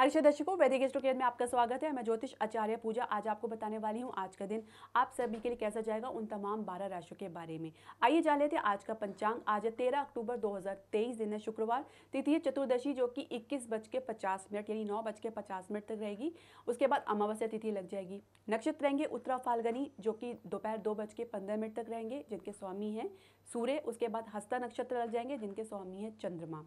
हरिशा दर्शकों वैदिक केयर में आपका स्वागत है मैं ज्योतिष आचार्य पूजा आज आपको बताने वाली हूँ आज का दिन आप सभी के लिए कैसा जाएगा उन तमाम बारह राशियों के बारे में आइए जान लेते हैं आज का पंचांग आज है तेरह अक्टूबर 2023 दिन है शुक्रवार तिथि है चतुर्दशी जो कि इक्कीस बज के पचास मिनट यानी नौ बज के पचास मिनट तक रहेगी उसके बाद अमावस्या तिथि लग जाएगी नक्षत्र रहेंगे उत्तरा फाल्गनी जो कि दोपहर दो बज के पंद्रह मिनट तक रहेंगे जिनके स्वामी हैं सूर्य उसके बाद हस्ता नक्षत्र लग जाएंगे जिनके स्वामी हैं चंद्रमा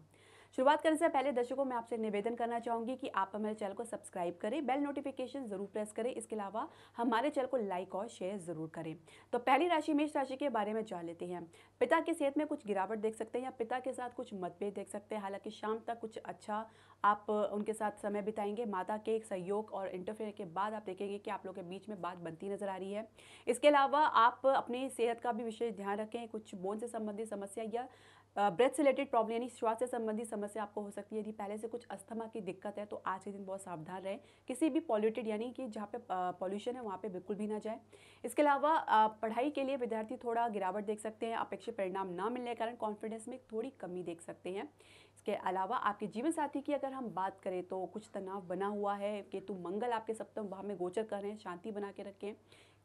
शुरुआत करने से पहले दर्शकों मैं आपसे निवेदन करना चाहूँगी कि आप हमारे चैनल को सब्सक्राइब करें बेल नोटिफिकेशन ज़रूर प्रेस करें इसके अलावा हमारे चैनल को लाइक और शेयर ज़रूर करें तो पहली राशि मेष राशि के बारे में जान लेते हैं पिता की सेहत में कुछ गिरावट देख सकते हैं या पिता के साथ कुछ मतभेद देख सकते हैं हालांकि शाम तक कुछ अच्छा आप उनके साथ समय बिताएंगे माता के एक सहयोग और इंटरफेयर के बाद आप देखेंगे कि आप लोग के बीच में बात बनती नजर आ रही है इसके अलावा आप अपनी सेहत का भी विशेष ध्यान रखें कुछ बोन से संबंधित समस्या या ब्रेथ से रिलेटेड प्रॉब्लम यानी श्वास से संबंधित समस्या आपको हो सकती है यदि पहले से कुछ अस्थमा की दिक्कत है तो आज के दिन बहुत सावधान रहें किसी भी पॉल्यूटेड यानी कि जहाँ पे पॉल्यूशन है वहाँ पे बिल्कुल भी ना जाए इसके अलावा पढ़ाई के लिए विद्यार्थी थोड़ा गिरावट देख सकते हैं अपेक्षित परिणाम ना मिलने के कारण कॉन्फिडेंस में थोड़ी कमी देख सकते हैं इसके अलावा आपके जीवन साथी की अगर हम बात करें तो कुछ तनाव बना हुआ है केतु मंगल आपके सप्तम भाव में गोचर कर रहे हैं शांति बना के रखें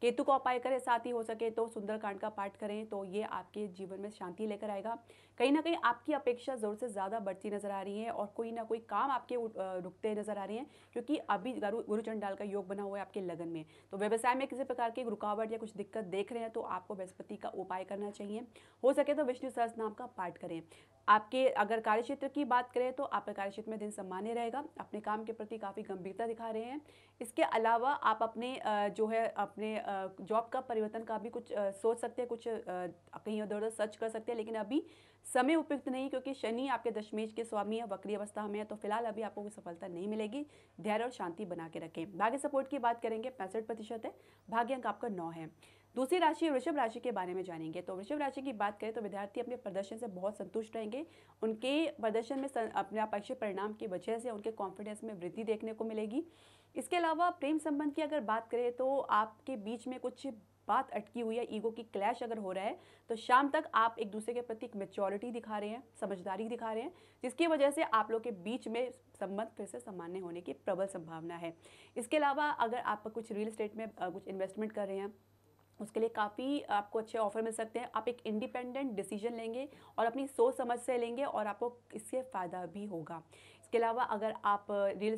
केतु का उपाय करें साथ ही हो सके तो सुंदरकांड का पाठ करें तो ये आपके जीवन में शांति लेकर आएगा कहीं ना कहीं आपकी अपेक्षा ज़रूर से ज़्यादा बढ़ती नज़र आ रही है और कोई ना कोई काम आपके रुकते नज़र आ रहे हैं क्योंकि अभी गुरुचंड डाल का योग बना हुआ है आपके लगन में तो व्यवसाय में किसी प्रकार की रुकावट या कुछ दिक्कत देख रहे हैं तो आपको बृहस्पति का उपाय करना चाहिए हो सके तो विष्णु सहस नाम का पाठ करें आपके अगर कार्यक्षेत्र की बात करें तो आपका कार्यक्षेत्र में दिन सम्मान्य रहेगा अपने काम के प्रति काफ़ी गंभीरता दिखा रहे हैं इसके अलावा आप अपने जो है अपने जॉब का परिवर्तन का भी कुछ सोच सकते हैं कुछ कहीं उधर उधर सर्च कर सकते हैं लेकिन अभी समय उपयुक्त नहीं क्योंकि शनि आपके दशमेश के स्वामी या वक्री अवस्था में है तो फिलहाल अभी आपको कोई सफलता नहीं मिलेगी धैर्य और शांति बना के रखें भाग्य सपोर्ट की बात करेंगे पैंसठ प्रतिशत है भाग्य अंक आपका नौ है दूसरी राशि वृषभ राशि के बारे में जानेंगे तो वृषभ राशि की बात करें तो विद्यार्थी अपने प्रदर्शन से बहुत संतुष्ट रहेंगे उनके प्रदर्शन में अपने अपेक्षित परिणाम की वजह से उनके कॉन्फिडेंस में वृद्धि देखने को मिलेगी इसके अलावा प्रेम संबंध की अगर बात करें तो आपके बीच में कुछ बात अटकी हुई है ईगो की क्लैश अगर हो रहा है तो शाम तक आप एक दूसरे के प्रति एक मेच्योरिटी दिखा रहे हैं समझदारी दिखा रहे हैं जिसकी वजह से आप लोग के बीच में संबंध फिर से सामान्य होने की प्रबल संभावना है इसके अलावा अगर आप कुछ रियल इस्टेट में कुछ इन्वेस्टमेंट कर रहे हैं उसके लिए काफ़ी आपको अच्छे ऑफर मिल सकते हैं आप एक इंडिपेंडेंट डिसीजन लेंगे और अपनी सोच समझ से लेंगे और आपको इससे फ़ायदा भी होगा इसके अलावा अगर आप रियल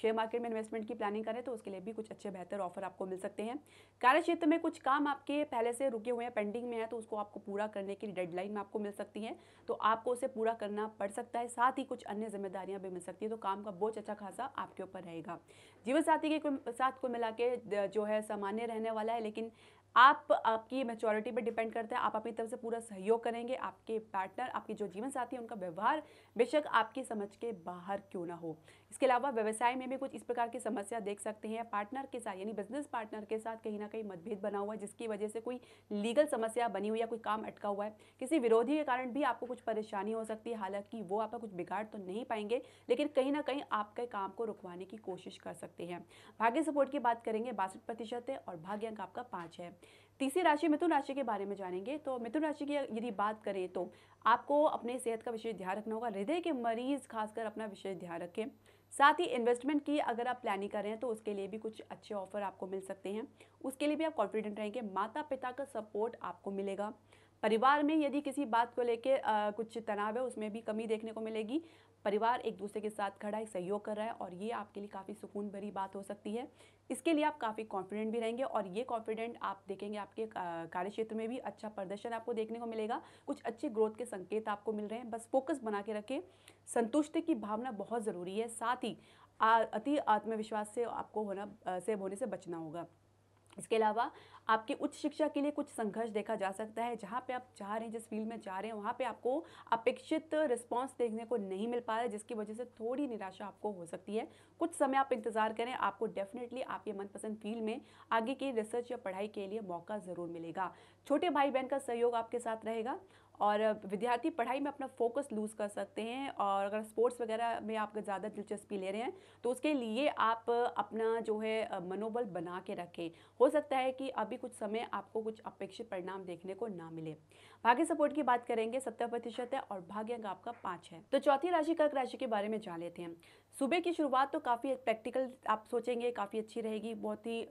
शेयर मार्केट में इन्वेस्टमेंट की प्लानिंग करें तो उसके लिए भी कुछ अच्छे बेहतर ऑफर आपको मिल सकते हैं कार्य क्षेत्र में कुछ काम आपके पहले से रुके हुए हैं पेंडिंग में है तो उसको आपको पूरा करने की डेडलाइन में आपको मिल सकती है तो आपको उसे पूरा करना पड़ सकता है साथ ही कुछ अन्य जिम्मेदारियां भी मिल सकती है तो काम का बोझ अच्छा खासा आपके ऊपर रहेगा जीवन साथी के साथ को मिला के जो है सामान्य रहने वाला है लेकिन आप आपकी मेचोरिटी पे डिपेंड करते हैं आप अपनी तरफ से पूरा सहयोग करेंगे आपके पार्टनर आपके जो जीवन साथी उनका व्यवहार बेशक आपकी समझ के बाहर क्यों ना हो इसके अलावा व्यवसाय में भी कुछ इस प्रकार की समस्या देख सकते हैं पार्टनर के साथ यानी बिजनेस पार्टनर के साथ कहीं ना कहीं मतभेद बना हुआ है जिसकी वजह से कोई लीगल समस्या बनी हुई या कोई काम अटका हुआ है किसी विरोधी के कारण भी आपको कुछ परेशानी हो सकती है हालांकि वो आपका कुछ बिगाड़ तो नहीं पाएंगे लेकिन कहीं ना कहीं आपके काम को रुकवाने की कोशिश कर सकते हैं भाग्य सपोर्ट की बात करेंगे बासठ प्रतिशत है और भाग्य अंक आपका पाँच है तीसरी राशि मिथुन राशि के बारे में जानेंगे तो मिथुन राशि की यदि बात करें तो आपको अपने सेहत का विशेष ध्यान रखना होगा हृदय के मरीज़ खासकर अपना विशेष ध्यान रखें साथ ही इन्वेस्टमेंट की अगर आप प्लानिंग कर रहे हैं तो उसके लिए भी कुछ अच्छे ऑफर आपको मिल सकते हैं उसके लिए भी आप कॉन्फिडेंट रहेंगे माता पिता का सपोर्ट आपको मिलेगा परिवार में यदि किसी बात को लेकर कुछ तनाव है उसमें भी कमी देखने को मिलेगी परिवार एक दूसरे के साथ खड़ा है सहयोग कर रहा है और ये आपके लिए काफ़ी सुकून भरी बात हो सकती है इसके लिए आप काफ़ी कॉन्फिडेंट भी रहेंगे और ये कॉन्फिडेंट आप देखेंगे आपके कार्य क्षेत्र में भी अच्छा प्रदर्शन आपको देखने को मिलेगा कुछ अच्छे ग्रोथ के संकेत आपको मिल रहे हैं बस फोकस बना के रखें संतुष्टि की भावना बहुत ज़रूरी है साथ ही अति आत्मविश्वास से आपको होना से होने से बचना होगा इसके अलावा आपकी उच्च शिक्षा के लिए कुछ संघर्ष देखा जा सकता है जहाँ पे आप चाह रहे हैं जिस फील्ड में चाह रहे हैं वहाँ पे आपको अपेक्षित रिस्पांस देखने को नहीं मिल पा रहा है जिसकी वजह से थोड़ी निराशा आपको हो सकती है कुछ समय आप इंतज़ार करें आपको डेफिनेटली आपके मनपसंद फील्ड में आगे की रिसर्च या पढ़ाई के लिए मौका ज़रूर मिलेगा छोटे भाई बहन का सहयोग आपके साथ रहेगा और विद्यार्थी पढ़ाई में अपना फोकस लूज़ कर सकते हैं और अगर स्पोर्ट्स वगैरह में आप ज़्यादा दिलचस्पी ले रहे हैं तो उसके लिए आप अपना जो है मनोबल बना के रखें हो सकता है कि अभी कुछ समय आपको कुछ अपेक्षित परिणाम देखने को ना मिले भाग्य सपोर्ट की बात करेंगे सत्तर प्रतिशत है और भाग्य अंक आपका पाँच है तो चौथी राशि कर्क राशि के बारे में जान लेते हैं सुबह की शुरुआत तो काफ़ी प्रैक्टिकल आप सोचेंगे काफ़ी अच्छी रहेगी बहुत ही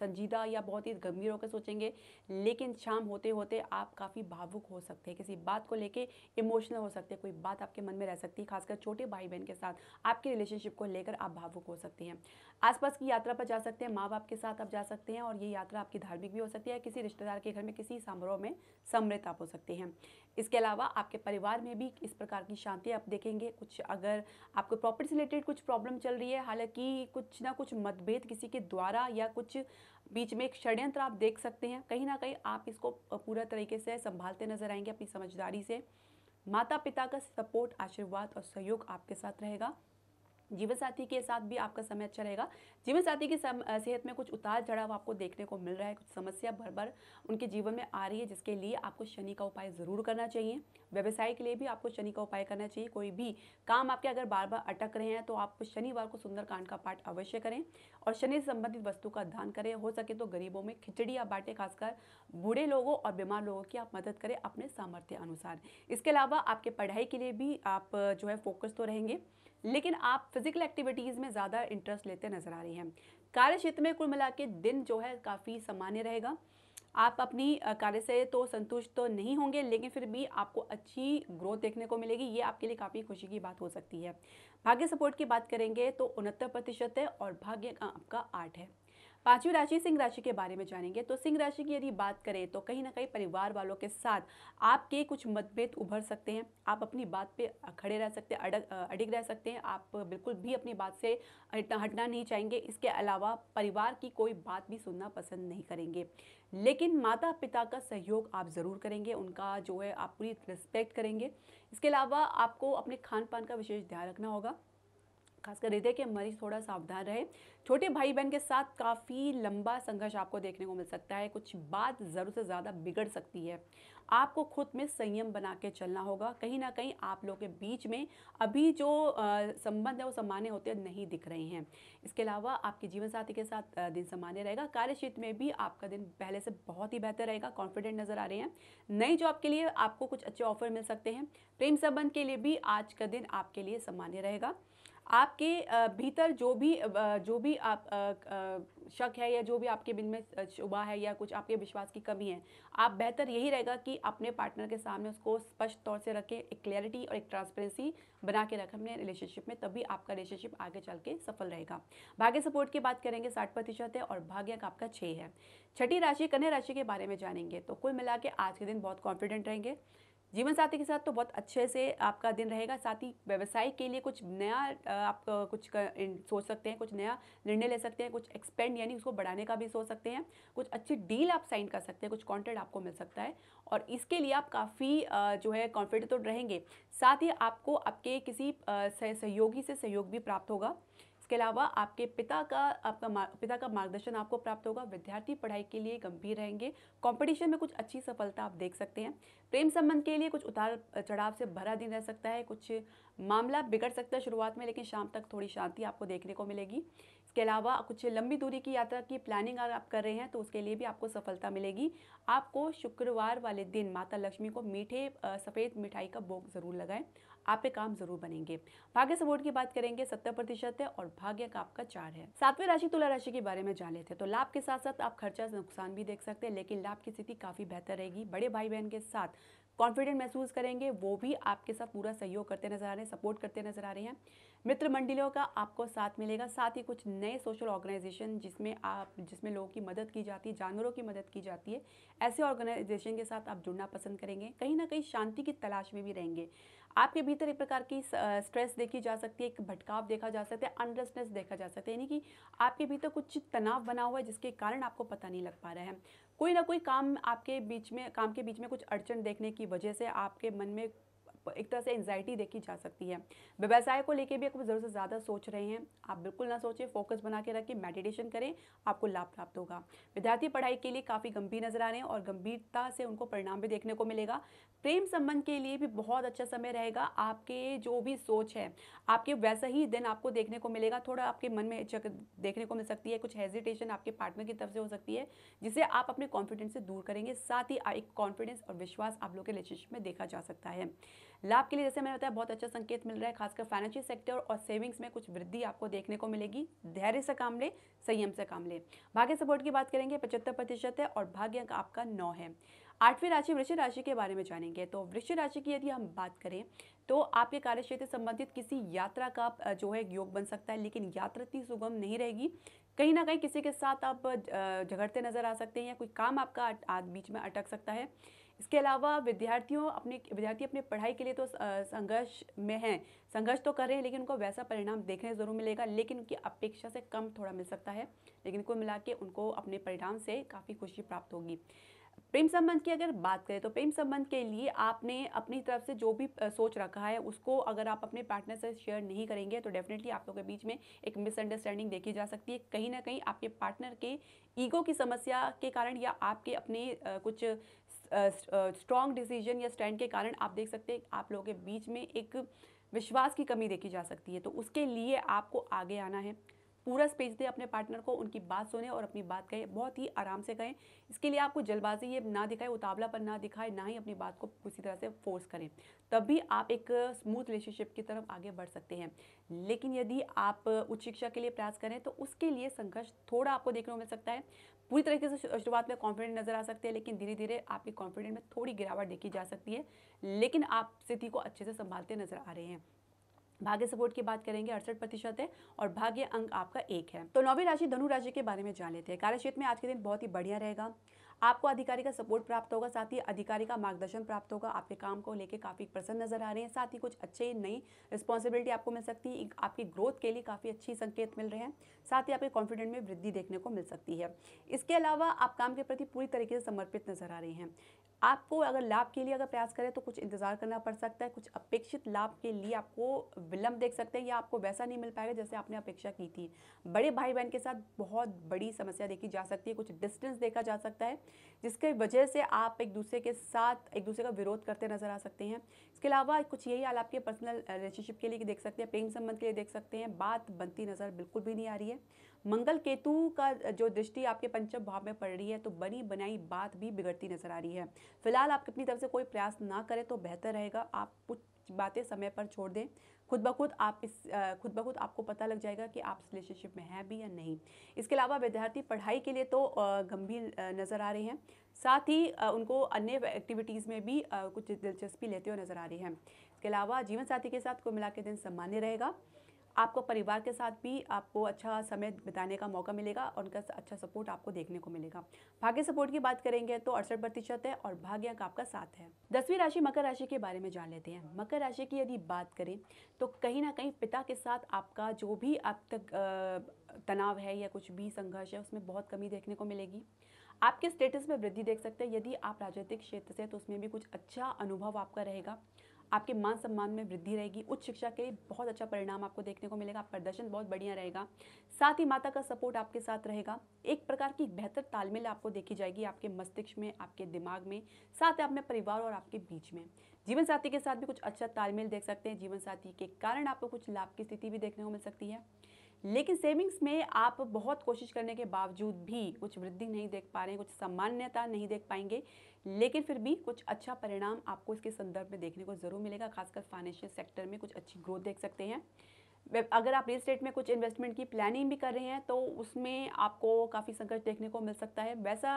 संजीदा या बहुत ही गंभीर होकर सोचेंगे लेकिन शाम होते होते आप काफ़ी भावुक हो सकते हैं किसी बात को लेके इमोशनल हो सकते हैं कोई बात आपके मन में रह सकती है खासकर छोटे भाई बहन के साथ आपके रिलेशनशिप को लेकर आप भावुक हो सकते हैं आसपास की यात्रा पर जा सकते हैं माँ बाप के साथ आप जा सकते हैं और ये यात्रा आपकी धार्मिक भी हो सकती है किसी रिश्तेदार के घर में किसी समारोह में समृद्ध आप हो सकते हैं इसके अलावा आपके परिवार में भी इस प्रकार की शांति आप देखेंगे कुछ अगर आपको प्रॉपर्टी से रिलेटेड कुछ प्रॉब्लम चल रही है हालांकि कुछ ना कुछ मतभेद किसी के द्वारा या कुछ बीच में एक षड्यंत्र आप देख सकते हैं कहीं ना कहीं आप इसको पूरा तरीके से संभालते नजर आएंगे अपनी समझदारी से माता पिता का सपोर्ट आशीर्वाद और सहयोग आपके साथ रहेगा जीवन साथी के साथ भी आपका समय अच्छा रहेगा जीवन साथी की सेहत में कुछ उतार चढ़ाव आपको देखने को मिल रहा है कुछ समस्या भर भर उनके जीवन में आ रही है जिसके लिए आपको शनि का उपाय ज़रूर करना चाहिए व्यवसाय के लिए भी आपको शनि का उपाय करना चाहिए कोई भी काम आपके अगर बार बार अटक रहे हैं तो आप शनिवार को सुंदरकांड का पाठ अवश्य करें और शनि से संबंधित वस्तु का दान करें हो सके तो गरीबों में खिचड़ी या बाटे खासकर बूढ़े लोगों और बीमार लोगों की आप मदद करें अपने सामर्थ्य अनुसार इसके अलावा आपके पढ़ाई के लिए भी आप जो है फोकस तो रहेंगे लेकिन आप फिजिकल एक्टिविटीज़ में ज़्यादा इंटरेस्ट लेते नज़र आ रही हैं कार्य क्षेत्र में कुल मिला के दिन जो है काफ़ी सामान्य रहेगा आप अपनी कार्य से तो संतुष्ट तो नहीं होंगे लेकिन फिर भी आपको अच्छी ग्रोथ देखने को मिलेगी ये आपके लिए काफ़ी खुशी की बात हो सकती है भाग्य सपोर्ट की बात करेंगे तो उनहत्तर प्रतिशत है और भाग्य आपका आठ है पांचवी राशि सिंह राशि के बारे में जानेंगे तो सिंह राशि की यदि बात करें तो कहीं ना कहीं परिवार वालों के साथ आपके कुछ मतभेद उभर सकते हैं आप अपनी बात पे खड़े रह सकते हैं अड़ग अडिग रह सकते हैं आप बिल्कुल भी अपनी बात से हटना नहीं चाहेंगे इसके अलावा परिवार की कोई बात भी सुनना पसंद नहीं करेंगे लेकिन माता पिता का सहयोग आप ज़रूर करेंगे उनका जो है आप पूरी रिस्पेक्ट करेंगे इसके अलावा आपको अपने खान पान का विशेष ध्यान रखना होगा खासकर हृदय के मरीज थोड़ा सावधान रहे छोटे भाई बहन के साथ काफ़ी लंबा संघर्ष आपको देखने को मिल सकता है कुछ बात ज़रूर से ज़्यादा बिगड़ सकती है आपको खुद में संयम बना के चलना होगा कहीं ना कहीं आप लोग के बीच में अभी जो संबंध है वो सामान्य होते नहीं दिख रहे हैं इसके अलावा आपके जीवन साथी के साथ दिन सामान्य रहेगा कार्य क्षेत्र में भी आपका दिन पहले से बहुत ही बेहतर रहेगा कॉन्फिडेंट नज़र आ रहे हैं नई जॉब के लिए आपको कुछ अच्छे ऑफर मिल सकते हैं प्रेम संबंध के लिए भी आज का दिन आपके लिए सामान्य रहेगा आपके भीतर जो भी जो भी आप शक है या जो भी आपके बिन में शुभा है या कुछ आपके विश्वास की कमी है आप बेहतर यही रहेगा कि अपने पार्टनर के सामने उसको स्पष्ट तौर से रखें एक क्लैरिटी और एक ट्रांसपेरेंसी बना के रखें अपने रिलेशनशिप में तभी आपका रिलेशनशिप आगे चल के सफल रहेगा भाग्य सपोर्ट की बात करेंगे साठ प्रतिशत है और भाग्य का आपका छः है छठी राशि कन्या राशि के बारे में जानेंगे तो कुल मिला के आज के दिन बहुत कॉन्फिडेंट रहेंगे जीवन साथी के साथ तो बहुत अच्छे से आपका दिन रहेगा साथ ही व्यवसाय के लिए कुछ नया आप कुछ कर, सोच सकते हैं कुछ नया निर्णय ले सकते हैं कुछ एक्सपेंड यानी उसको बढ़ाने का भी सोच सकते हैं कुछ अच्छी डील आप साइन कर सकते हैं कुछ कॉन्ट्रैक्ट आपको मिल सकता है और इसके लिए आप काफ़ी जो है कॉन्फिडेंट तो रहेंगे साथ ही आपको आपके किसी सहयोगी से सहयोग भी प्राप्त होगा इसके अलावा आपके पिता का आपका पिता का मार्गदर्शन आपको प्राप्त होगा विद्यार्थी पढ़ाई के लिए गंभीर रहेंगे कंपटीशन में कुछ अच्छी सफलता आप देख सकते हैं प्रेम संबंध के लिए कुछ उतार चढ़ाव से भरा दिन रह सकता है कुछ मामला बिगड़ सकता है शुरुआत में लेकिन शाम तक थोड़ी शांति आपको देखने को मिलेगी इसके अलावा कुछ लंबी दूरी की यात्रा की प्लानिंग अगर आप कर रहे हैं तो उसके लिए भी आपको सफलता मिलेगी आपको शुक्रवार वाले दिन माता लक्ष्मी को मीठे सफ़ेद मिठाई का भोग ज़रूर लगाएं पे काम ज़रूर बनेंगे भाग्य सपोर्ट की बात करेंगे सत्तर प्रतिशत है और भाग्य का आपका चार है सातवें राशि तुला राशि के बारे में जान लेते हैं तो लाभ के साथ साथ आप खर्चा नुकसान भी देख सकते हैं लेकिन लाभ की स्थिति काफ़ी बेहतर रहेगी बड़े भाई बहन के साथ कॉन्फिडेंट महसूस करेंगे वो भी आपके साथ पूरा सहयोग करते नजर आ रहे हैं सपोर्ट करते नजर आ रहे हैं मित्र मंडलियों का आपको साथ मिलेगा साथ ही कुछ नए सोशल ऑर्गेनाइजेशन जिसमें आप जिसमें लोगों की मदद की जाती है जानवरों की मदद की जाती है ऐसे ऑर्गेनाइजेशन के साथ आप जुड़ना पसंद करेंगे कहीं ना कहीं शांति की तलाश में भी रहेंगे आपके भीतर एक प्रकार की स्ट्रेस देखी जा सकती है एक भटकाव देखा जा सकता है अनरेस्टनेस देखा जा सकता है यानी कि आपके भीतर कुछ तनाव बना हुआ है जिसके कारण आपको पता नहीं लग पा रहा है कोई ना कोई काम आपके बीच में काम के बीच में कुछ अड़चन देखने की वजह से आपके मन में एक तरह से एंगजाइटी देखी जा सकती है व्यवसाय को लेकर भी आप जरूर से ज़्यादा सोच रहे हैं आप बिल्कुल ना सोचें फोकस बना के रखें मेडिटेशन करें आपको लाभ प्राप्त होगा विद्यार्थी पढ़ाई के लिए काफ़ी गंभीर नजर आ रहे हैं और गंभीरता से उनको परिणाम भी देखने को मिलेगा प्रेम संबंध के लिए भी बहुत अच्छा समय रहेगा आपके जो भी सोच है आपके वैसा ही दिन आपको देखने को मिलेगा थोड़ा आपके मन में देखने को मिल सकती है कुछ हेजिटेशन आपके पार्टनर की तरफ से हो सकती है जिसे आप अपने कॉन्फिडेंस से दूर करेंगे साथ ही एक कॉन्फिडेंस और विश्वास आप लोग के रिलेशनशिप में देखा जा सकता है लाभ के लिए जैसे मैंने बताया बहुत अच्छा संकेत मिल रहा है खासकर फाइनेंशियल सेक्टर और सेविंग्स में कुछ वृद्धि आपको देखने को मिलेगी धैर्य से काम ले संयम से काम ले भाग्य सपोर्ट की बात करेंगे पचहत्तर प्रतिशत है और भाग्य अंक आपका नौ है आठवीं राशि वृश्चिक राशि के बारे में जानेंगे तो वृक्ष राशि की यदि हम बात करें तो आपके कार्यक्षेत्र संबंधित किसी यात्रा का जो है योग बन सकता है लेकिन यात्रा इतनी सुगम नहीं रहेगी कहीं ना कहीं किसी के साथ आप झगड़ते नजर आ सकते हैं या कोई काम आपका बीच में अटक सकता है इसके अलावा विद्यार्थियों अपने विद्यार्थी अपने पढ़ाई के लिए तो संघर्ष में हैं संघर्ष तो कर रहे हैं लेकिन उनको वैसा परिणाम देखने ज़रूर मिलेगा लेकिन उनकी अपेक्षा से कम थोड़ा मिल सकता है लेकिन कुल मिला के उनको अपने परिणाम से काफ़ी खुशी प्राप्त होगी प्रेम संबंध की अगर बात करें तो प्रेम संबंध के लिए आपने अपनी तरफ से जो भी सोच रखा है उसको अगर आप अपने पार्टनर से शेयर नहीं करेंगे तो डेफिनेटली आप लोगों के बीच में एक मिसअंडरस्टैंडिंग देखी जा सकती है कहीं ना कहीं आपके पार्टनर के ईगो की समस्या के कारण या आपके अपने कुछ स्ट्रॉन्ग डिसीजन या स्टैंड के कारण आप देख सकते हैं आप लोगों के बीच में एक विश्वास की कमी देखी जा सकती है तो उसके लिए आपको आगे आना है पूरा स्पेस दें अपने पार्टनर को उनकी बात सुने और अपनी बात कहें बहुत ही आराम से कहें इसके लिए आपको जल्दबाजी ये ना दिखाए पर ना दिखाए ना ही अपनी बात को किसी तरह से फोर्स करें तब भी आप एक स्मूथ रिलेशनशिप की तरफ आगे बढ़ सकते हैं लेकिन यदि आप उच्च शिक्षा के लिए प्रयास करें तो उसके लिए संघर्ष थोड़ा आपको देखने को मिल सकता है पूरी तरीके से शुरुआत में कॉन्फिडेंट नजर आ सकते हैं लेकिन धीरे धीरे आपकी कॉन्फिडेंट में थोड़ी गिरावट देखी जा सकती है लेकिन आप स्थिति को अच्छे से संभालते नजर आ रहे हैं भाग्य सपोर्ट की बात करेंगे अड़सठ प्रतिशत है और भाग्य अंक आपका एक है तो नौवीं राशि धनु राशि के बारे में जान लेते हैं कार्यक्षेत्र में आज के दिन बहुत ही बढ़िया रहेगा आपको अधिकारी का सपोर्ट प्राप्त होगा साथ ही अधिकारी का मार्गदर्शन प्राप्त होगा आपके काम को लेकर काफ़ी प्रसन्न नजर आ रहे हैं साथ ही कुछ अच्छे नई रिस्पॉन्सिबिलिटी आपको मिल सकती है आपकी ग्रोथ के लिए काफ़ी अच्छी संकेत मिल रहे हैं साथ ही आपके कॉन्फिडेंट में वृद्धि देखने को मिल सकती है इसके अलावा आप काम के प्रति पूरी तरीके से समर्पित नजर आ रहे हैं आपको अगर लाभ के लिए अगर प्रयास करें तो कुछ इंतज़ार करना पड़ सकता है कुछ अपेक्षित लाभ के लिए आपको विलंब देख सकते हैं या आपको वैसा नहीं मिल पाएगा जैसे आपने अपेक्षा की थी बड़े भाई बहन के साथ बहुत बड़ी समस्या देखी जा सकती है कुछ डिस्टेंस देखा जा सकता है जिसके वजह से आप एक दूसरे के साथ एक दूसरे का विरोध करते नजर आ सकते हैं इसके अलावा कुछ यही हाल आपके पर्सनल रिलेशनशिप के लिए देख सकते हैं प्रेम संबंध के लिए देख सकते हैं बात बनती नज़र बिल्कुल भी नहीं आ रही है मंगल केतु का जो दृष्टि आपके पंचम भाव में पड़ रही है तो बनी बनाई बात भी बिगड़ती नजर आ रही है फिलहाल आप अपनी तरफ से कोई प्रयास ना करें तो बेहतर रहेगा आप कुछ बातें समय पर छोड़ दें खुद ब खुद आप इस खुद ब खुद आपको पता लग जाएगा कि आप रिलेशनशिप में हैं भी या नहीं इसके अलावा विद्यार्थी पढ़ाई के लिए तो गंभीर नज़र आ रहे हैं साथ ही उनको अन्य एक्टिविटीज़ में भी कुछ दिलचस्पी लेते हुए नज़र आ रही है इसके अलावा जीवन साथी के साथ कुल मिला दिन सामान्य रहेगा आपको परिवार के साथ भी आपको अच्छा समय बिताने का मौका मिलेगा और उनका अच्छा सपोर्ट आपको देखने को मिलेगा भाग्य सपोर्ट की बात करेंगे तो अड़सठ प्रतिशत है और भाग्य का आपका साथ है दसवीं राशि मकर राशि के बारे में जान लेते हैं मकर राशि की यदि बात करें तो कहीं ना कहीं पिता के साथ आपका जो भी आप तक तनाव है या कुछ भी संघर्ष है उसमें बहुत कमी देखने को मिलेगी आपके स्टेटस में वृद्धि देख सकते हैं यदि आप राजनीतिक क्षेत्र से तो उसमें भी कुछ अच्छा अनुभव आपका रहेगा आपके मान सम्मान में वृद्धि रहेगी उच्च शिक्षा के लिए बहुत अच्छा परिणाम आपको देखने को मिलेगा प्रदर्शन बहुत बढ़िया रहेगा साथ ही माता का सपोर्ट आपके साथ रहेगा एक प्रकार की बेहतर तालमेल आपको देखी जाएगी आपके मस्तिष्क में आपके दिमाग में साथ ही अपने परिवार और आपके बीच में जीवन साथी के साथ भी कुछ अच्छा तालमेल देख सकते हैं जीवन साथी के कारण आपको कुछ लाभ की स्थिति भी देखने को मिल सकती है लेकिन सेविंग्स में आप बहुत कोशिश करने के बावजूद भी कुछ वृद्धि नहीं देख पा रहे हैं कुछ सामान्यता नहीं देख पाएंगे लेकिन फिर भी कुछ अच्छा परिणाम आपको इसके संदर्भ में देखने को ज़रूर मिलेगा खासकर फाइनेंशियल सेक्टर में कुछ अच्छी ग्रोथ देख सकते हैं अगर आप रियल स्टेट में कुछ इन्वेस्टमेंट की प्लानिंग भी कर रहे हैं तो उसमें आपको काफ़ी संघर्ष देखने को मिल सकता है वैसा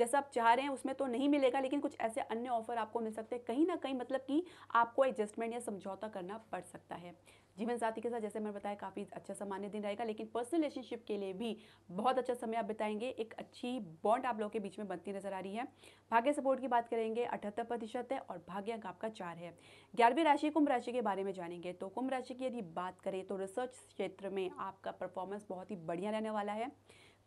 जैसा आप चाह रहे हैं उसमें तो नहीं मिलेगा लेकिन कुछ ऐसे अन्य ऑफर आपको मिल सकते हैं कहीं ना कहीं मतलब कि आपको एडजस्टमेंट या समझौता करना पड़ सकता है जीवन साथी के साथ जैसे मैंने बताया काफ़ी अच्छा सामान्य दिन रहेगा लेकिन पर्सनल रिलेशनशिप के लिए भी बहुत अच्छा समय आप बिताएंगे एक अच्छी बॉन्ड आप लोगों के बीच में बनती नजर आ रही है भाग्य सपोर्ट की बात करेंगे अठहत्तर प्रतिशत है और भाग्य अंक आपका चार है ग्यारहवीं राशि कुंभ राशि के बारे में जानेंगे तो कुंभ राशि की यदि बात करें तो रिसर्च क्षेत्र में आपका परफॉर्मेंस बहुत ही बढ़िया रहने वाला है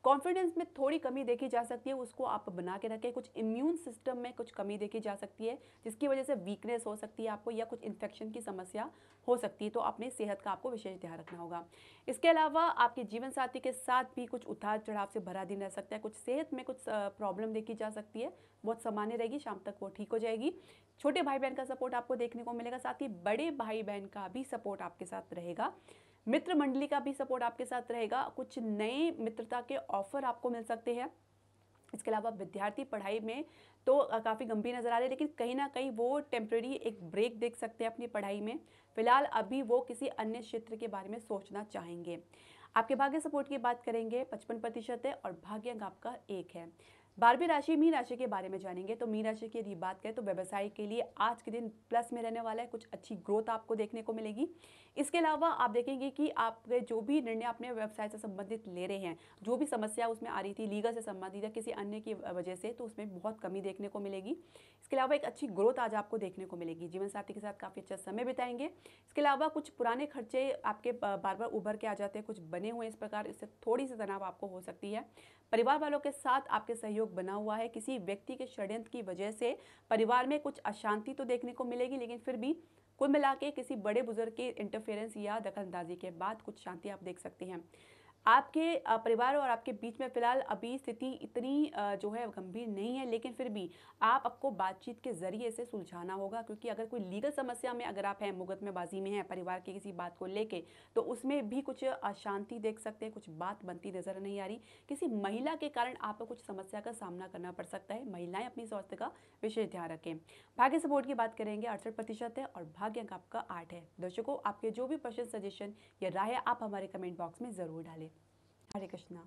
कॉन्फिडेंस में थोड़ी कमी देखी जा सकती है उसको आप बना के रखें कुछ इम्यून सिस्टम में कुछ कमी देखी जा सकती है जिसकी वजह से वीकनेस हो सकती है आपको या कुछ इन्फेक्शन की समस्या हो सकती है तो अपने सेहत का आपको विशेष ध्यान रखना होगा इसके अलावा आपके जीवन साथी के साथ भी कुछ उतार चढ़ाव से भरा दिन रह सकता है कुछ सेहत में कुछ प्रॉब्लम देखी जा सकती है बहुत सामान्य रहेगी शाम तक वो ठीक हो जाएगी छोटे भाई बहन का सपोर्ट आपको देखने को मिलेगा साथ ही बड़े भाई बहन का भी सपोर्ट आपके साथ रहेगा मित्र मंडली का भी सपोर्ट आपके साथ रहेगा कुछ नए मित्रता के ऑफर आपको मिल सकते हैं इसके अलावा विद्यार्थी पढ़ाई में तो काफ़ी गंभीर नज़र आ रहे हैं लेकिन कहीं ना कहीं वो टेम्प्रेरी एक ब्रेक देख सकते हैं अपनी पढ़ाई में फिलहाल अभी वो किसी अन्य क्षेत्र के बारे में सोचना चाहेंगे आपके भाग्य सपोर्ट की बात करेंगे पचपन प्रतिशत है और भाग्य अंक आपका एक है बारहवीं राशि मीन राशि के बारे में जानेंगे तो मीन राशि की यदि बात करें तो व्यवसाय के लिए आज के दिन प्लस में रहने वाला है कुछ अच्छी ग्रोथ आपको देखने को मिलेगी इसके अलावा आप देखेंगे कि आप जो भी निर्णय अपने व्यवसाय से संबंधित ले रहे हैं जो भी समस्या उसमें आ रही थी लीगल से संबंधित या किसी अन्य की वजह से तो उसमें बहुत कमी देखने को मिलेगी इसके अलावा एक अच्छी ग्रोथ आज आपको देखने को मिलेगी जीवन साथी के साथ काफ़ी अच्छा समय बिताएंगे इसके अलावा कुछ पुराने खर्चे आपके बार बार उभर के आ जाते हैं कुछ बने हुए इस प्रकार इससे थोड़ी सी तनाव आपको हो सकती है परिवार वालों के साथ आपके सहयोग बना हुआ है किसी व्यक्ति के षड्यंत्र की वजह से परिवार में कुछ अशांति तो देखने को मिलेगी लेकिन फिर भी कुल मिला के किसी बड़े बुजुर्ग के इंटरफेरेंस या दखलंदाजी के बाद कुछ शांति आप देख सकते हैं आपके परिवार और आपके बीच में फ़िलहाल अभी स्थिति इतनी जो है गंभीर नहीं है लेकिन फिर भी आप आपको बातचीत के ज़रिए से सुलझाना होगा क्योंकि अगर कोई लीगल समस्या में अगर आप हैं मुकदमेबाजी में हैं परिवार की किसी बात को लेके तो उसमें भी कुछ अशांति देख सकते हैं कुछ बात बनती नज़र नहीं आ रही किसी महिला के कारण आपको कुछ समस्या का सामना करना पड़ सकता है महिलाएं अपनी स्वास्थ्य का विशेष ध्यान रखें भाग्य सपोर्ट की बात करेंगे अड़सठ प्रतिशत है और भाग्य अंक आपका आठ है दर्शकों आपके जो भी प्रश्न सजेशन या राय आप हमारे कमेंट बॉक्स में ज़रूर डालें Hare Krishna.